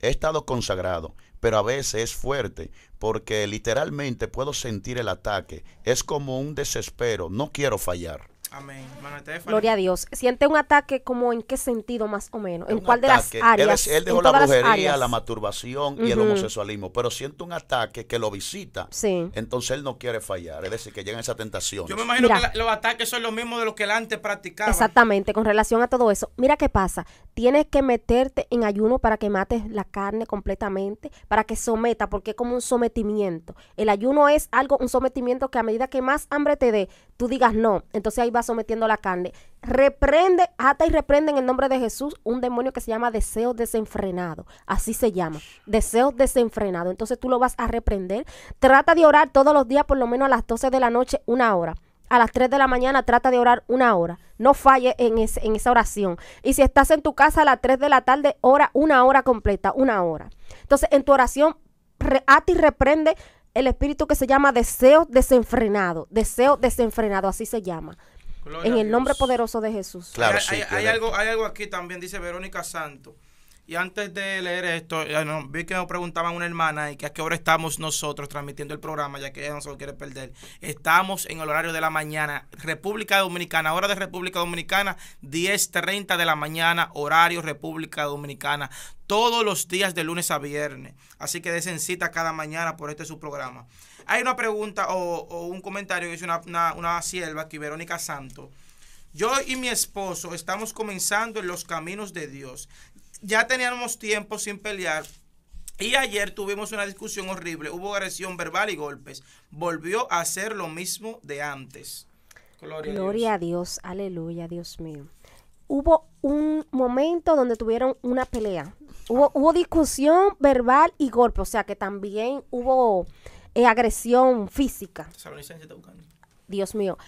He estado consagrado, pero a veces es fuerte porque literalmente puedo sentir el ataque. Es como un desespero. No quiero fallar. Amén. Gloria a Dios. Siente un ataque como en qué sentido más o menos, en cuál de las áreas. Él, dejó la brujería, la masturbación y el homosexualismo, pero siente un ataque que lo visita. Sí. Entonces él no quiere fallar, es decir, que llega esa tentación. Yo me imagino que los ataques son los mismos de los que él antes practicaba. Exactamente, con relación a todo eso. Mira qué pasa, tienes que meterte en ayuno para que mates la carne completamente, para que someta, porque es como un sometimiento. El ayuno es algo, un sometimiento que a medida que más hambre te dé, tú digas no. Entonces ahí va sometiendo la carne. Reprende, ata y reprende en el nombre de Jesús un demonio que se llama deseo desenfrenado. Así se llama, deseo desenfrenado. Entonces tú lo vas a reprender. Trata de orar todos los días, por lo menos a las 12 de la noche, una hora a las 3 de la mañana trata de orar una hora. No falle en, esa oración. Y si estás en tu casa a las 3 de la tarde, ora una hora completa, una hora. Entonces, en tu oración, ata y reprende el espíritu que se llama deseo desenfrenado. Deseo desenfrenado, así se llama en el nombre poderoso de Jesús. Claro, hay, hay algo, hay algo aquí también, dice Verónica Santo. Y antes de leer esto, eh, vi que nos preguntaban una hermana y que a qué hora estamos nosotros transmitiendo el programa, ya que ella no se lo quiere perder. Estamos en el horario de la mañana, República Dominicana, hora de República Dominicana, 10.30 de la mañana, horario República Dominicana, todos los días de lunes a viernes. Así que desencita cita cada mañana por este su programa. Hay una pregunta o, un comentario que hizo una, sierva aquí, Verónica Santo. Yo y mi esposo estamos comenzando en los caminos de Dios ya teníamos tiempo sin pelear. Y ayer tuvimos una discusión horrible. Hubo agresión verbal y golpes. Volvió a hacer lo mismo de antes. Gloria, a, Dios. a Dios. Aleluya, Dios mío. Hubo un momento donde tuvieron una pelea. Hubo, discusión verbal y golpe. O sea que también hubo eh, agresión física. Dios mío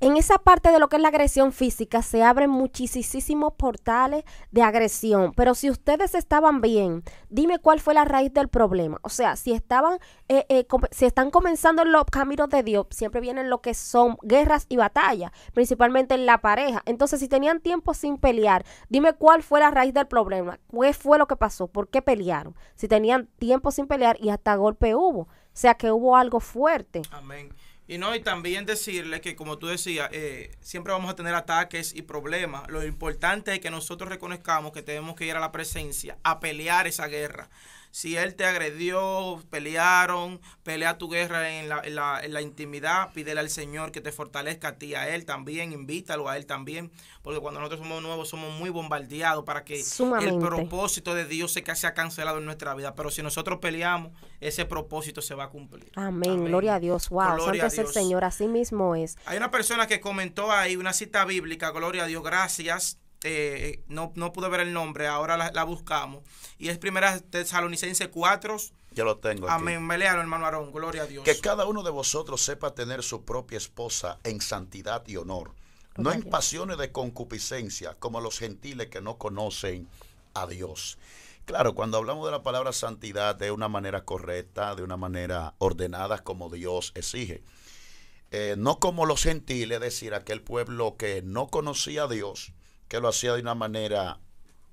en esa parte de lo que es la agresión física se abren muchísimos portales de agresión, pero si ustedes estaban bien, dime cuál fue la raíz del problema. O sea, si estaban, eh, eh, si están comenzando los caminos de Dios, siempre vienen lo que son guerras y batallas, principalmente en la pareja. Entonces, si tenían tiempo sin pelear, dime cuál fue la raíz del problema, qué fue lo que pasó, por qué pelearon. Si tenían tiempo sin pelear y hasta golpe hubo, o sea que hubo algo fuerte. Amén. Y no, y también decirle que como tú decías, eh, siempre vamos a tener ataques y problemas. Lo importante es que nosotros reconozcamos que tenemos que ir a la presencia, a pelear esa guerra. Si él te agredió, pelearon, pelea tu guerra en la, intimidad, pídele al Señor que te fortalezca a ti, a él también, invítalo a él también, porque cuando nosotros somos nuevos somos muy bombardeados para que el propósito de Dios se casi ha cancelado en nuestra vida, pero si nosotros peleamos, ese propósito se va a cumplir. Amén, gloria a Dios, wow, gloria el Señor, así mismo es. Hay una persona que comentó ahí una cita bíblica, gloria a Dios, gracias eh, no, no pude ver el nombre, ahora la, buscamos. Y es primera tesalonicense 4. Ya lo tengo. Amén. Me hermano Aarón. Gloria a Dios. Que cada uno de vosotros sepa tener su propia esposa en santidad y honor, no en pasiones de concupiscencia, como los gentiles que no conocen a Dios. Claro, cuando hablamos de la palabra santidad de una manera correcta, de una manera ordenada como Dios exige. Eh, no como los gentiles, es decir, aquel pueblo que no conocía a Dios, que lo hacía de una manera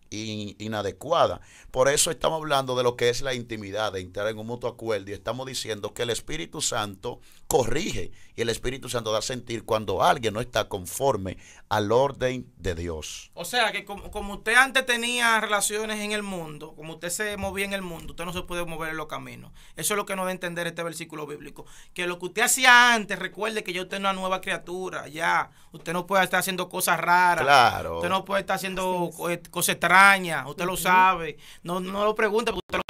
inadecuada. Por eso estamos hablando de lo que es la intimidad, de entrar en un mutuo acuerdo y estamos diciendo que el Espíritu Santo corrige y el Espíritu Santo da a sentir cuando alguien no está conforme al orden de Dios. O sea que como, usted antes tenía relaciones en el mundo, como usted se movía en el mundo, usted no se puede mover en los caminos. Eso es lo que nos va a entender este versículo bíblico. Que lo que usted hacía antes, recuerde que yo usted es una nueva criatura, ya. Usted no puede estar haciendo cosas raras. Usted no puede estar haciendo cosas extrañas, usted lo sabe. No, no lo pregunte porque usted lo sabe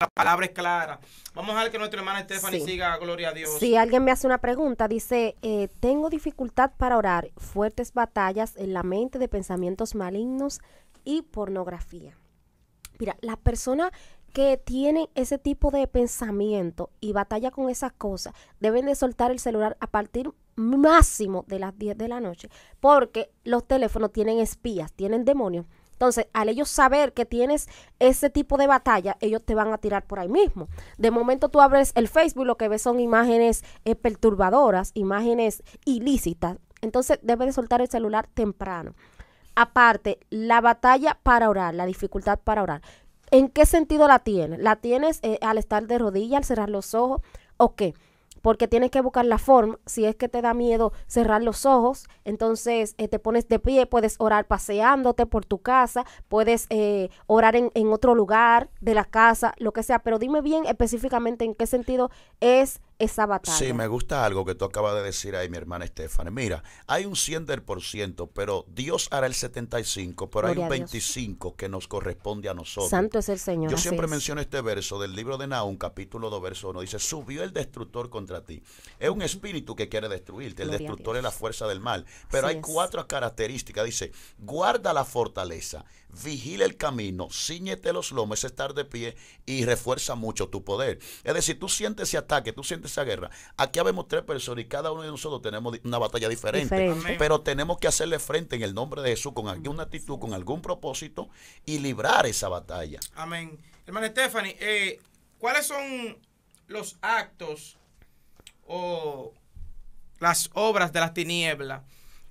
la palabra es clara. Vamos a ver que nuestra hermana Stephanie siga, gloria a Dios. Si alguien me hace una pregunta, dice, eh, tengo dificultad para orar, fuertes batallas en la mente de pensamientos malignos y pornografía. Mira, las personas que tienen ese tipo de pensamiento y batalla con esas cosas, deben de soltar el celular a partir máximo de las 10 de la noche, porque los teléfonos tienen espías, tienen demonios entonces, al ellos saber que tienes ese tipo de batalla, ellos te van a tirar por ahí mismo. De momento tú abres el Facebook, lo que ves son imágenes eh, perturbadoras, imágenes ilícitas. Entonces, debes de soltar el celular temprano. Aparte, la batalla para orar, la dificultad para orar. ¿En qué sentido la tienes? ¿La tienes eh, al estar de rodillas, al cerrar los ojos? ¿O qué? porque tienes que buscar la forma, si es que te da miedo cerrar los ojos, entonces eh, te pones de pie, puedes orar paseándote por tu casa, puedes eh, orar en, en otro lugar de la casa, lo que sea, pero dime bien específicamente en qué sentido es esa batalla. Sí, me gusta algo que tú acabas de decir ahí, mi hermana Estefan. Mira, hay un 100 del por pero Dios hará el 75, pero hay un 25 que nos corresponde a nosotros. Santo es el Señor. Yo siempre menciono este verso del libro de Nahum, capítulo 2, verso 1. Dice, subió el destructor contra ti. Es un espíritu que quiere destruirte. El destructor es la fuerza del mal. Pero hay cuatro características. Dice, guarda la fortaleza, vigila el camino, ciñete los lomos, estar de pie y refuerza mucho tu poder. Es decir, tú sientes ese ataque, tú sientes esa guerra. Aquí habemos tres personas y cada uno de nosotros tenemos una batalla diferente. Pero tenemos que hacerle frente en el nombre de Jesús con alguna actitud, con algún propósito y librar esa batalla. Amén. Hermana Stephanie, eh, ¿cuáles son los actos o las obras de las tinieblas?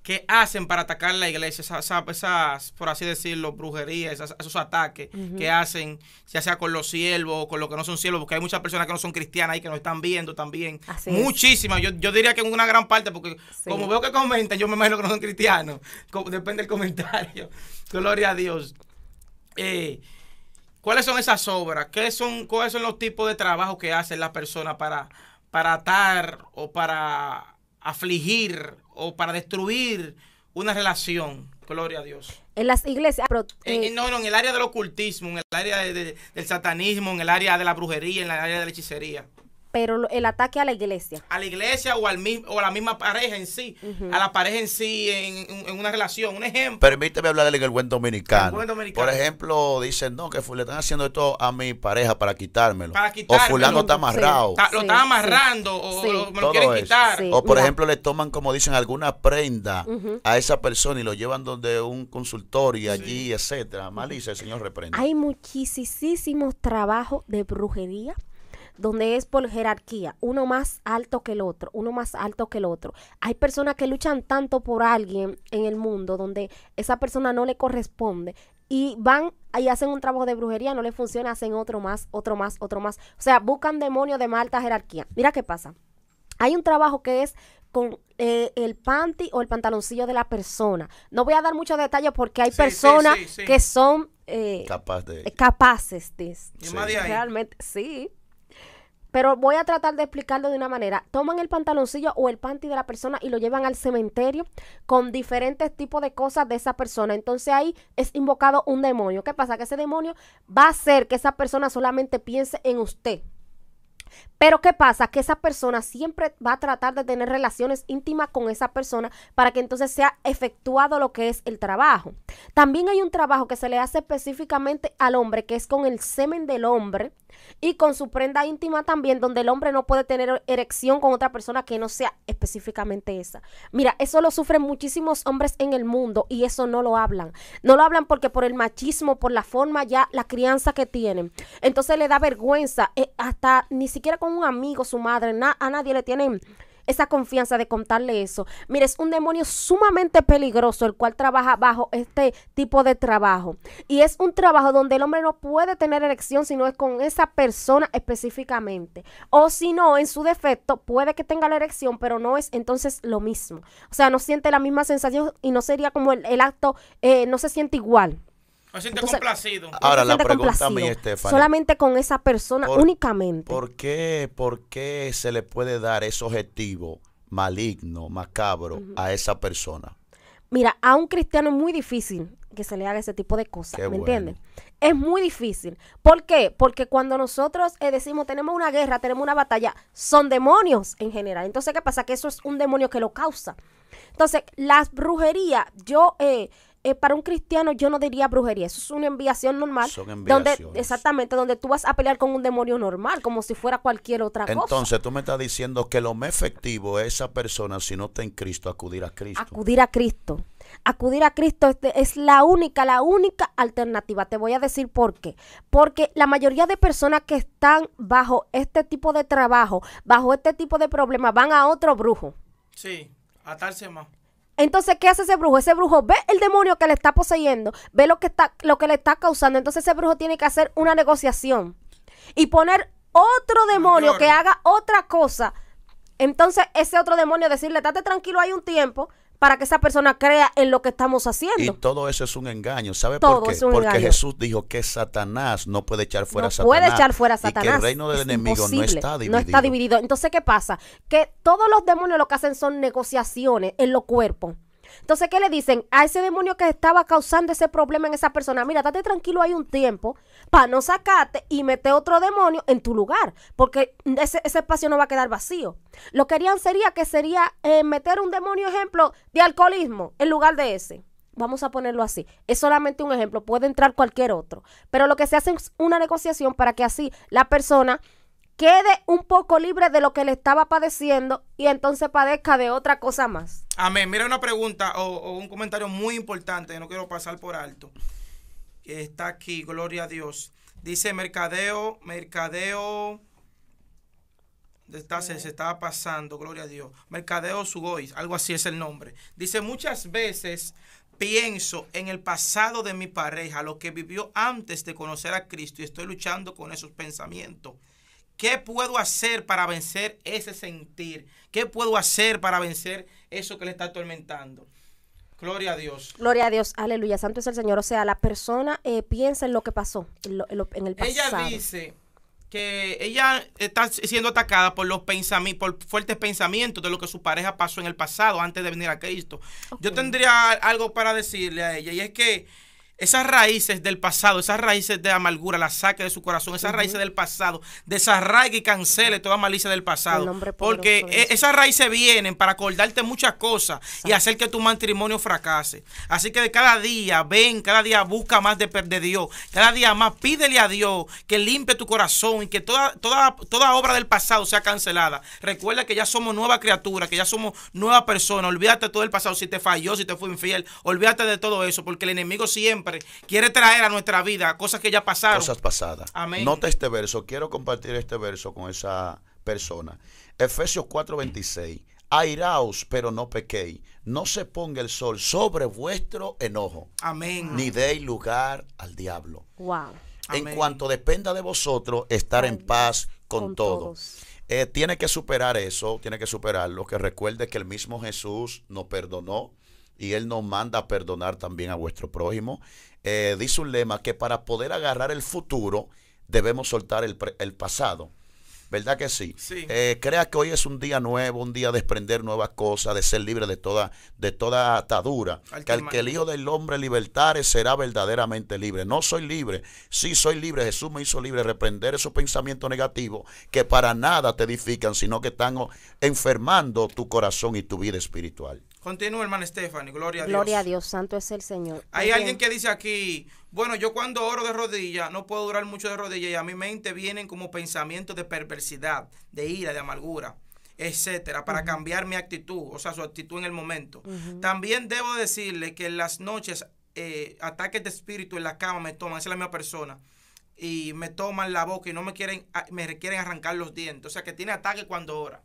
que hacen para atacar la iglesia, esas, por así decirlo, brujerías, esos ataques que hacen, ya sea con los siervos o con los que no son siervos, porque hay muchas personas que no son cristianas y que nos están viendo también. Muchísimas, yo, diría que en una gran parte, porque como veo que comentan, yo me imagino que no son cristianos, depende del comentario. Gloria a Dios. Eh, ¿Cuáles son esas obras? ¿Qué son, ¿Cuáles son los tipos de trabajo que hacen las personas para, para atar o para afligir o para destruir una relación. Gloria a Dios. En las iglesias. Eh, no, no, en el área del ocultismo, en el área del satanismo, en el área de la brujería, en el área de la hechicería pero el ataque a la iglesia. A la iglesia o, al, o a la misma pareja en sí, a la pareja en sí en, en, una relación. Un ejemplo. Permíteme hablar del buen dominicano. El buen dominicano. Por ejemplo, dicen, no, que le están haciendo esto a mi pareja para quitármelo. O fulano está amarrado. lo está amarrando o lo quieren quitar. O por ejemplo, le toman, como dicen, alguna prenda a esa persona y lo llevan donde un consultorio allí, etcétera. Malice, el Señor reprende. Hay muchísimos trabajos de brujería donde es por jerarquía, uno más alto que el otro, uno más alto que el otro. Hay personas que luchan tanto por alguien en el mundo donde esa persona no le corresponde y van y hacen un trabajo de brujería, no le funciona, hacen otro más, otro más, otro más. O sea, buscan demonios de más alta jerarquía. Mira qué pasa. Hay un trabajo que es con eh, el panty o el pantaloncillo de la persona. No voy a dar muchos detalles porque hay personas que son eh, eh capaces de, realmente, sí. Pero voy a tratar de explicarlo de una manera. Toman el pantaloncillo o el panty de la persona y lo llevan al cementerio con diferentes tipos de cosas de esa persona. Entonces ahí es invocado un demonio. ¿Qué pasa? Que ese demonio va a hacer que esa persona solamente piense en usted pero ¿qué pasa? Que esa persona siempre va a tratar de tener relaciones íntimas con esa persona para que entonces sea efectuado lo que es el trabajo. También hay un trabajo que se le hace específicamente al hombre, que es con el semen del hombre y con su prenda íntima también, donde el hombre no puede tener erección con otra persona que no sea específicamente esa. Mira, eso lo sufren muchísimos hombres en el mundo y eso no lo hablan. No lo hablan porque por el machismo, por la forma ya, la crianza que tienen. Entonces le da vergüenza, eh, hasta ni siquiera con un amigo, su madre, a nadie le tienen esa confianza de contarle eso. Mire, es un demonio sumamente peligroso el cual trabaja bajo este tipo de trabajo. Y es un trabajo donde el hombre no puede tener erección si no es con esa persona específicamente. O si no, en su defecto, puede que tenga la erección, pero no es entonces lo mismo. O sea, no siente la misma sensación y no sería como el, acto, eh, no se siente igual. Me siento complacido. Eh, Ahora la pregunta a mí, Estefan. Solamente con esa persona, únicamente. ¿por qué, ¿Por qué se le puede dar ese objetivo maligno, macabro a esa persona? Mira, a un cristiano es muy difícil que se le haga ese tipo de cosas, ¿me entiendes? Es muy difícil. ¿Por qué? Porque cuando nosotros eh, decimos tenemos una guerra, tenemos una batalla, son demonios en general. Entonces, ¿qué pasa? Que eso es un demonio que lo causa. Entonces, las brujerías, yo eh, eh, para un cristiano yo no diría brujería, eso es una enviación normal. Donde, exactamente, donde tú vas a pelear con un demonio normal, como si fuera cualquier otra cosa. Entonces tú me estás diciendo que lo más efectivo es esa persona, si no está en Cristo, acudir a Cristo. Acudir a Cristo. Acudir a Cristo es, es la única, la única alternativa. Te voy a decir por qué. Porque la mayoría de personas que están bajo este tipo de trabajo, bajo este tipo de problemas, van a otro brujo. Sí, atarse más. Entonces, ¿qué hace ese brujo? Ese brujo ve el demonio que le está poseyendo, ve lo que, está, lo que le está causando. Entonces ese brujo tiene que hacer una negociación y poner otro demonio que haga otra cosa. Entonces ese otro demonio decirle, estate tranquilo hay un tiempo para que esa persona crea en lo que estamos haciendo. Y todo eso es un engaño, ¿sabe por qué? Porque Jesús dijo que Satanás no puede echar fuera a Satanás. Puede echar fuera a Satanás. Y que el reino del enemigo no está dividido. No está dividido. Entonces, ¿qué pasa? Que todos los demonios lo que hacen son negociaciones en los cuerpos. Entonces, ¿qué le dicen a ese demonio que estaba causando ese problema en esa persona? Mira, date tranquilo ahí un tiempo para no sacarte y meter otro demonio en tu lugar, porque ese, espacio no va a quedar vacío. Lo que harían sería que sería eh, meter un demonio, ejemplo, de alcoholismo en lugar de ese vamos a ponerlo así, es solamente un ejemplo, puede entrar cualquier otro, pero lo que se hace es una negociación para que así la persona quede un poco libre de lo que le estaba padeciendo y entonces padezca de otra cosa más. Amén. Mira una pregunta o, un comentario muy importante, no quiero pasar por alto. Está aquí, gloria a Dios. Dice mercadeo, mercadeo. Está, se, se estaba pasando, gloria a Dios. Mercadeo Sugois, algo así es el nombre. Dice, muchas veces pienso en el pasado de mi pareja, lo que vivió antes de conocer a Cristo y estoy luchando con esos pensamientos. ¿Qué puedo hacer para vencer ese sentir? ¿Qué puedo hacer para vencer eso que le está atormentando? Gloria a Dios. Gloria a Dios. Aleluya. Santo es el Señor. O sea, la persona eh, piensa en lo que pasó, en, el pasado. Ella dice que ella está siendo atacada por los pensamientos, por fuertes pensamientos de lo que su pareja pasó en el pasado antes de venir a Cristo. Yo tendría algo para decirle a ella y es que esas raíces del pasado, esas raíces de amargura, las saque de su corazón, esas raíces del pasado, desarraigue y cancele toda malicia del pasado. Porque e, esas raíces vienen para acordarte muchas cosas y hacer que tu matrimonio fracase. Así que cada día, ven, cada día busca más de, de Dios, cada día más pídele a Dios que limpie tu corazón y que toda, toda, toda obra del pasado sea cancelada. Recuerda que ya somos nueva criatura, que ya somos nueva persona. Olvídate todo el pasado, si te falló, si te fue infiel, olvídate de todo eso, porque el enemigo siempre quiere traer a nuestra vida cosas que ya pasaron. Cosas pasadas. Amén. Nota este verso. Quiero compartir este verso con esa persona. Efesios 4:26. Airaos, pero no pequéis. No se ponga el sol sobre vuestro enojo. Amén. Ni deis lugar al diablo. Wow. En cuanto dependa de vosotros, estar en paz con, todo. todos. Eh, tiene que superar eso, tiene que superarlo. Que recuerde que el mismo Jesús nos perdonó y Él nos manda a perdonar también a vuestro prójimo. Eh, dice un lema que para poder agarrar el futuro debemos soltar el, pasado. ¿Verdad que sí? sí. Eh, crea que hoy es un día nuevo, un día de desprender nuevas cosas, de ser libre de toda, de toda atadura. que al que el Hijo del Hombre libertare será verdaderamente libre. No soy libre, sí soy libre. Jesús me hizo libre. Reprender esos pensamientos negativos que para nada te edifican, sino que están enfermando tu corazón y tu vida espiritual. Continúa, hermano Stephanie, gloria a Dios. Gloria a Dios, santo es el Señor. Hay alguien que dice aquí, bueno, yo cuando oro de rodilla no puedo durar mucho de rodilla y a mi mente vienen como pensamientos de perversidad, de ira, de amargura, etcétera, para cambiar mi actitud, o sea, su actitud en el momento. También debo decirle que en las noches eh, ataques de espíritu en la cama me toman, es la misma persona y me toman la boca y no me quieren, ah, me arrancar los dientes. O sea, que tiene ataque cuando ora.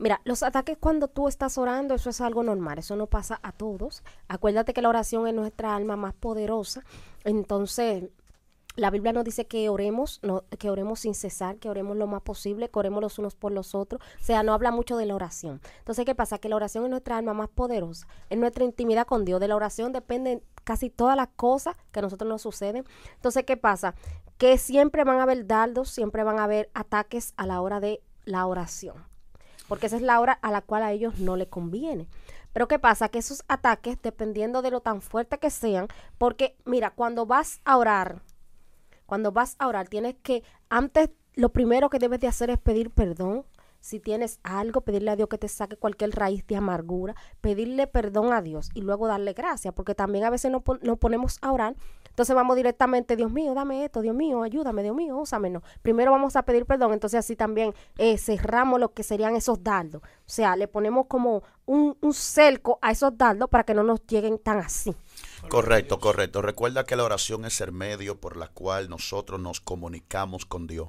Mira, los ataques cuando tú estás orando, eso es algo normal, eso no pasa a todos. Acuérdate que la oración es nuestra alma más poderosa. Entonces, la Biblia nos dice que oremos, que oremos sin cesar, que oremos lo más posible, que oremos los unos por los otros. O sea, no habla mucho de la oración. Entonces, ¿qué pasa? Que la oración es nuestra alma más poderosa, es nuestra intimidad con Dios. De la oración dependen casi todas las cosas que a nosotros nos suceden. Entonces, ¿qué pasa? Que siempre van a haber dardos, siempre van a haber ataques a la hora de la oración porque esa es la hora a la cual a ellos no les conviene. Pero ¿qué pasa? Que esos ataques, dependiendo de lo tan fuerte que sean, porque mira, cuando vas a orar, cuando vas a orar, tienes que, antes, lo primero que debes de hacer es pedir perdón. Si tienes algo, pedirle a Dios que te saque cualquier raíz de amargura, pedirle perdón a Dios y luego darle gracias, porque también a veces nos no ponemos a orar entonces vamos directamente, Dios mío, dame esto, Dios mío, ayúdame, Dios mío, úsame. No. Primero vamos a pedir perdón, entonces así también eh, cerramos lo que serían esos dardos. O sea, le ponemos como un, un cerco a esos dardos para que no nos lleguen tan así. Correcto, correcto. Recuerda que la oración es el medio por la cual nosotros nos comunicamos con Dios.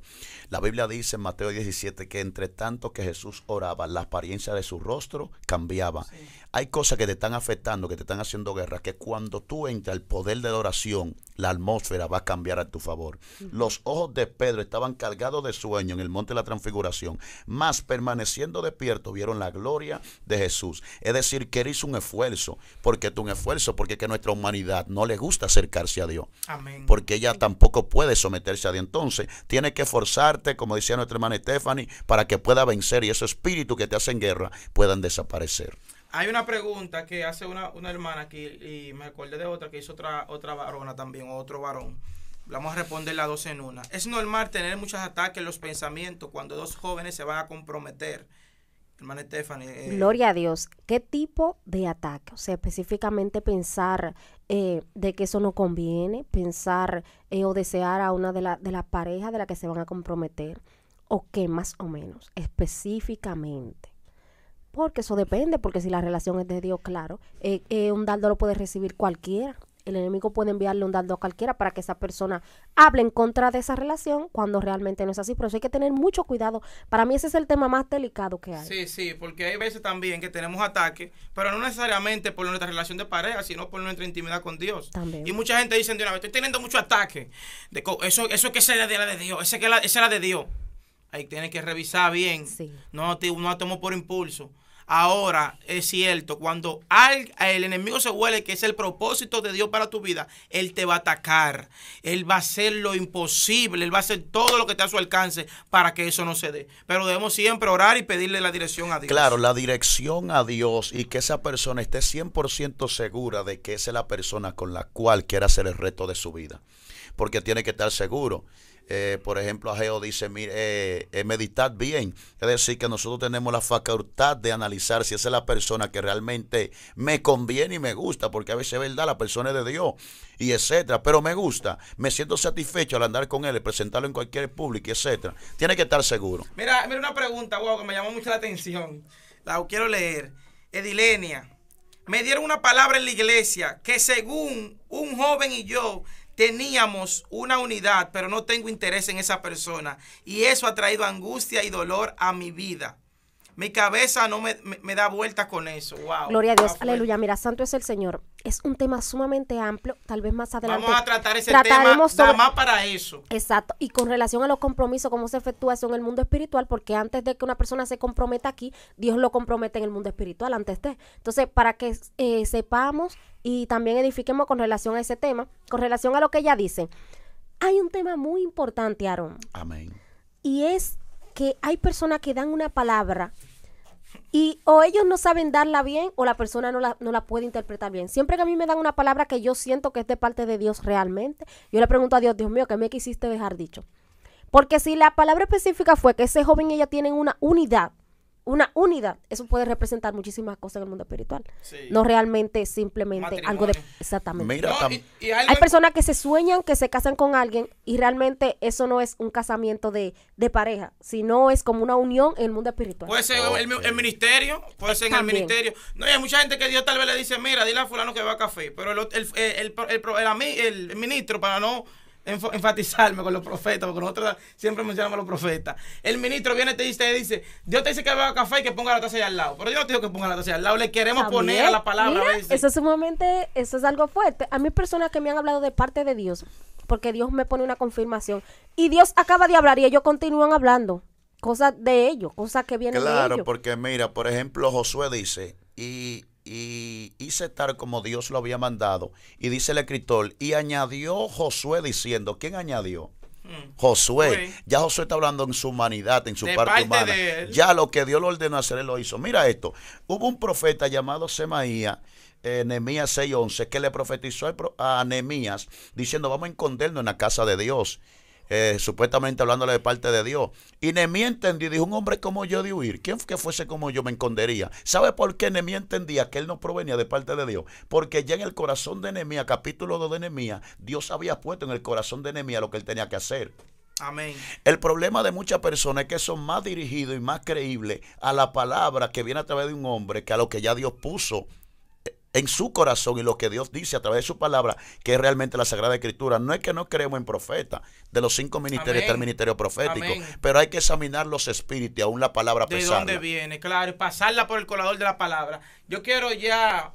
La Biblia dice en Mateo 17 que entre tanto que Jesús oraba, la apariencia de su rostro cambiaba. Hay cosas que te están afectando, que te están haciendo guerra, que cuando tú entras al poder de la oración, la atmósfera va a cambiar a tu favor. Los ojos de Pedro estaban cargados de sueño en el monte de la transfiguración, mas permaneciendo despierto, vieron la gloria de Jesús. Es decir, que él hizo un esfuerzo, porque un esfuerzo, porque que no humanidad no le gusta acercarse a Dios. Porque ella tampoco puede someterse a Dios. Entonces, tiene que forzarte, como decía nuestra hermana Stephanie, para que pueda vencer y esos espíritus que te hacen guerra puedan desaparecer. Hay una pregunta que hace una, una hermana aquí y me acordé de otra que hizo otra, otra varona también, otro varón. Vamos a responder las dos en una. Es normal tener muchos ataques en los pensamientos cuando dos jóvenes se van a comprometer Hermana eh, Gloria a Dios. ¿Qué tipo de ataque? O sea, específicamente pensar eh, de que eso no conviene, pensar eh, o desear a una de las de la parejas de la que se van a comprometer, o qué más o menos, específicamente. Porque eso depende, porque si la relación es de Dios, claro, un dardo lo puede recibir cualquiera el enemigo puede enviarle un dardo a cualquiera para que esa persona hable en contra de esa relación cuando realmente no es así. Por eso hay que tener mucho cuidado. Para mí ese es el tema más delicado que hay. Sí, sí, porque hay veces también que tenemos ataques, pero no necesariamente por nuestra relación de pareja, sino por nuestra intimidad con Dios. También. Y mucha gente dice de una vez, estoy teniendo mucho ataque. eso, eso que es la de, de Dios, esa que la, de Dios. Ahí tienes que revisar bien. No, la no tomo por impulso. Ahora es cierto, cuando el enemigo se huele que es el propósito de Dios para tu vida, Él te va a atacar. Él va a hacer lo imposible. Él va a hacer todo lo que está a su alcance para que eso no se dé. Pero debemos siempre orar y pedirle la dirección a Dios. Claro, la dirección a Dios y que esa persona esté 100% segura de que esa es la persona con la cual quiere hacer el reto de su vida. Porque tiene que estar seguro eh, por ejemplo, Ajeo dice, mire, eh, eh, meditar bien. Es decir, que nosotros tenemos la facultad de analizar si esa es la persona que realmente me conviene y me gusta, porque a veces es verdad, la persona es de Dios y etcétera, pero me gusta, me siento satisfecho al andar con él, presentarlo en cualquier público, etcétera. Tiene que estar seguro. Mira, mira una pregunta, wow, que me llamó mucho la atención. La quiero leer. Edilenia, me dieron una palabra en la iglesia que según un joven y yo teníamos una unidad, pero no tengo interés en esa persona. Y eso ha traído angustia y dolor a mi vida mi cabeza no me, da vueltas con eso. Gloria a Dios, aleluya. Mira, santo es el Señor. Es un tema sumamente amplio, tal vez más adelante. Vamos a tratar ese tema nada más para eso. Exacto. Y con relación a los compromisos, cómo se efectúa eso en el mundo espiritual, porque antes de que una persona se comprometa aquí, Dios lo compromete en el mundo espiritual, antes de. Entonces, para que eh, sepamos y también edifiquemos con relación a ese tema, con relación a lo que ella dice, hay un tema muy importante, Aarón Amén. Y es hay personas que dan una palabra y o ellos no saben darla bien o la persona no la, no la, puede interpretar bien. Siempre que a mí me dan una palabra que yo siento que es de parte de Dios realmente, yo le pregunto a Dios, Dios mío, ¿qué me quisiste dejar dicho? Porque si la palabra específica fue que ese joven y ella tienen una unidad, una unidad, eso puede representar muchísimas cosas en el mundo espiritual. No realmente simplemente algo de... Exactamente. Hay personas que se sueñan que se casan con alguien y realmente eso no es un casamiento de, de pareja, sino es como una unión en el mundo espiritual. Puede ser en el, ministerio, puede ser en el ministerio. No, hay mucha gente que Dios tal vez le dice, mira, dile a fulano que va a café, pero el, el, eh, el, el ministro para no enfatizarme con los profetas, porque nosotros siempre mencionamos a los profetas. El ministro viene te dice, dice, Dios te dice que beba café y que ponga la taza allá al lado. Pero yo no te digo que ponga la taza al lado, le queremos poner a la palabra. Mira, eso es sumamente, eso es algo fuerte. A mí personas que me han hablado de parte de Dios, porque Dios me pone una confirmación. Y Dios acaba de hablar y ellos continúan hablando. Cosas de ellos, cosas que vienen de ellos. Claro, porque mira, por ejemplo, Josué dice, y y hice tal como Dios lo había mandado. Y dice el escritor, y añadió Josué diciendo, ¿quién añadió? Hmm. Josué, ya Josué está hablando en su humanidad, en su parte, humana. Ya lo que Dios lo ordenó hacer, él lo hizo. Mira esto: hubo un profeta llamado Semaía, eh, 6:11, que le profetizó a Nehemías diciendo: Vamos a escondernos en la casa de Dios eh, supuestamente hablándole de parte de Dios. Y Nemí entendió, dijo, un hombre como yo de huir, ¿quién que fuese como yo me escondería? ¿Sabe por qué Nemí entendía que él no provenía de parte de Dios? Porque ya en el corazón de Nehemiah, capítulo 2 de Nehemiah, Dios había puesto en el corazón de Nehemiah lo que él tenía que hacer. Amén. El problema de muchas personas es que son más dirigidos y más creíbles a la palabra que viene a través de un hombre que a lo que ya Dios puso en su corazón y lo que Dios dice a través de su palabra, que es realmente la Sagrada Escritura. No es que no creemos en profetas, de los cinco ministerios está el ministerio profético, pero hay que examinar los espíritus y aún la palabra ¿De dónde viene? Claro, pasarla por el colador de la palabra. Yo quiero ya...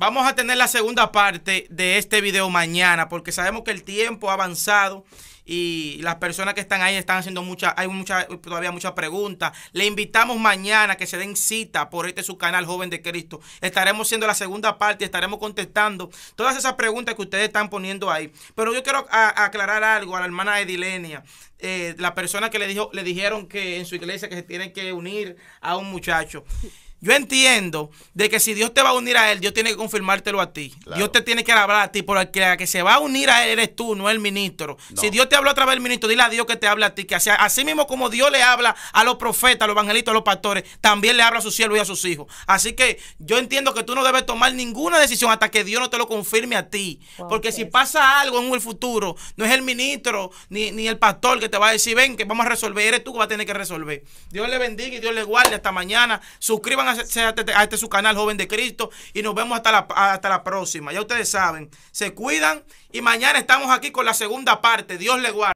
Vamos a tener la segunda parte de este video mañana, porque sabemos que el tiempo ha avanzado y las personas que están ahí están haciendo muchas, hay muchas, todavía muchas preguntas. Le invitamos mañana que se den cita por este su canal Joven de Cristo. Estaremos haciendo la segunda parte, estaremos contestando todas esas preguntas que ustedes están poniendo ahí. Pero yo quiero aclarar algo a la hermana Edilenia. Eh, la persona que le dijo, le dijeron que en su iglesia que se tienen que unir a un muchacho. Yo entiendo de que si Dios te va a unir a Él, Dios tiene que confirmártelo a ti. Dios te tiene que hablar a ti, porque la que se va a unir a Él eres tú, no el ministro. Si Dios te habla a través del ministro, dile a Dios que te habla a ti, que así, mismo como Dios le habla a los profetas, a los evangelistas, a los pastores, también le habla a su cielo y a sus hijos. Así que yo entiendo que tú no debes tomar ninguna decisión hasta que Dios no te lo confirme a ti. porque si pasa algo en el futuro, no es el ministro ni, el pastor que te va a decir, ven, que vamos a resolver, eres tú que vas a tener que resolver. Dios le bendiga y Dios le guarde. Hasta mañana. Suscríbanse. Este, a este, su canal Joven de Cristo y nos vemos hasta la, hasta la próxima. Ya ustedes saben, se cuidan y mañana estamos aquí con la segunda parte. Dios le guarde.